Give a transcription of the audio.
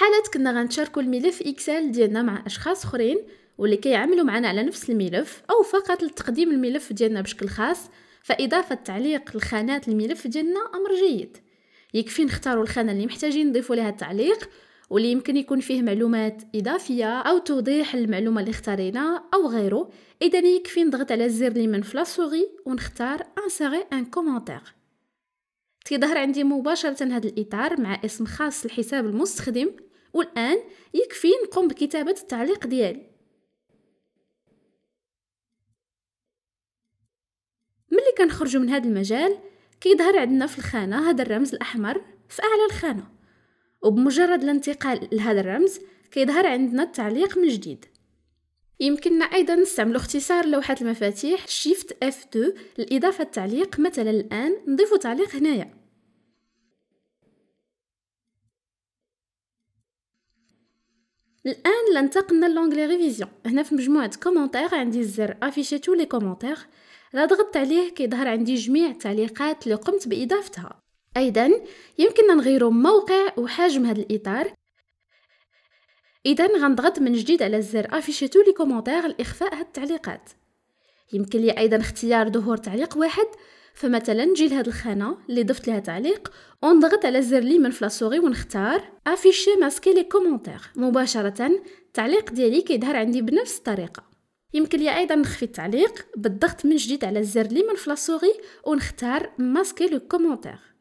حالات كنا غنشاركوا الملف اكسل ديالنا مع اشخاص اخرين واللي كيعملوا معنا على نفس الملف او فقط لتقديم الملف ديالنا بشكل خاص فاضافه تعليق لخانات الملف ديالنا امر جيد يكفي نختاروا الخانه اللي محتاجين نضيفوا لها التعليق واللي يمكن يكون فيه معلومات إضافية أو توضيح المعلومة اللي اختارينا أو غيره إذا يكفي نضغط على الزر اللي في لاسوغي ونختار انسيغي ان كومونتير تيظهر عندي مباشرة هذا الإطار مع اسم خاص لحساب المستخدم والآن يكفي نقوم بكتابة التعليق ديالي ملي كنخرجوا من هذا المجال كيظهر عندنا في الخانة هذا الرمز الأحمر في أعلى الخانة وبمجرد الانتقال لهذا الرمز كيظهر عندنا التعليق من جديد يمكننا أيضا نستعمل اختصار لوحة المفاتيح Shift F2 لإضافة التعليق مثلا الآن نضيف تعليق هنايا الان لنتقلنا لونغلي ريفيزيون هنا في مجموعه كومونتير عندي الزر افيشي تو لي كومونتير لا ضغطت عليه كيظهر عندي جميع التعليقات اللي قمت باضافتها ايضا يمكننا نغير موقع وحجم هذا الاطار اذا غنضغط من جديد على الزر افيشي تو لي كومونتير لاخفاء هاد التعليقات يمكن لي ايضا اختيار ظهور تعليق واحد فمثلا نجي لهاد الخانه اللي ضفت لها تعليق ونضغط على زر لي من فلاسوري ونختار افيشي ماسكي لي كومونتير مباشره التعليق ديالي كيظهر عندي بنفس الطريقه يمكن لي ايضا نخفي التعليق بالضغط من جديد على الزر لي من فلاسوري ونختار ماسكي لو كومونتير